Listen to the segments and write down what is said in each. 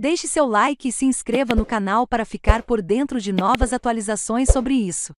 Deixe seu like e se inscreva no canal para ficar por dentro de novas atualizações sobre isso.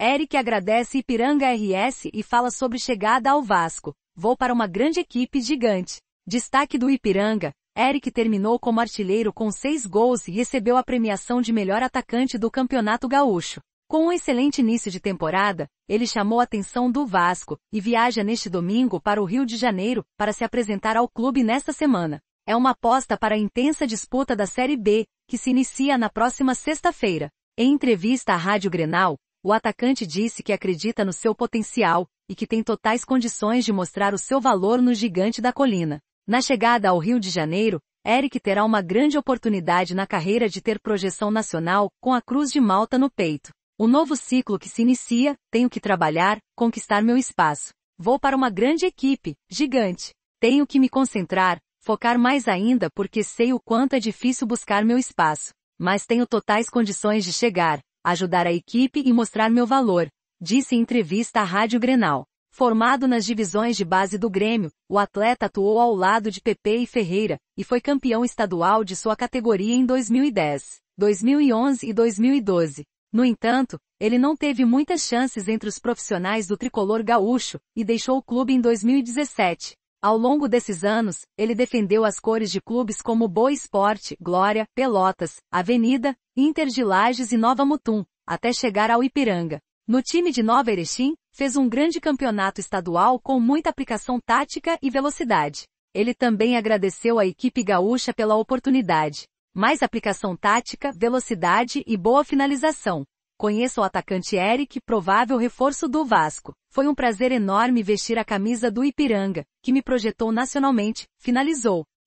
Eric agradece Ipiranga RS e fala sobre chegada ao Vasco. Vou para uma grande equipe gigante. Destaque do Ipiranga, Eric terminou como artilheiro com seis gols e recebeu a premiação de melhor atacante do Campeonato Gaúcho. Com um excelente início de temporada, ele chamou a atenção do Vasco e viaja neste domingo para o Rio de Janeiro para se apresentar ao clube nesta semana é uma aposta para a intensa disputa da Série B, que se inicia na próxima sexta-feira. Em entrevista à Rádio Grenal, o atacante disse que acredita no seu potencial e que tem totais condições de mostrar o seu valor no gigante da colina. Na chegada ao Rio de Janeiro, Eric terá uma grande oportunidade na carreira de ter projeção nacional com a Cruz de Malta no peito. O novo ciclo que se inicia, tenho que trabalhar, conquistar meu espaço. Vou para uma grande equipe, gigante. Tenho que me concentrar, Focar mais ainda porque sei o quanto é difícil buscar meu espaço, mas tenho totais condições de chegar, ajudar a equipe e mostrar meu valor, disse em entrevista à Rádio Grenal. Formado nas divisões de base do Grêmio, o atleta atuou ao lado de Pepe e Ferreira, e foi campeão estadual de sua categoria em 2010, 2011 e 2012. No entanto, ele não teve muitas chances entre os profissionais do tricolor gaúcho, e deixou o clube em 2017, ao longo desses anos, ele defendeu as cores de clubes como Boa Esporte, Glória, Pelotas, Avenida, Inter de Lages e Nova Mutum, até chegar ao Ipiranga. No time de Nova Erechim, fez um grande campeonato estadual com muita aplicação tática e velocidade. Ele também agradeceu à equipe gaúcha pela oportunidade. Mais aplicação tática, velocidade e boa finalização. Conheço o atacante Eric, provável reforço do Vasco. Foi um prazer enorme vestir a camisa do Ipiranga, que me projetou nacionalmente, finalizou.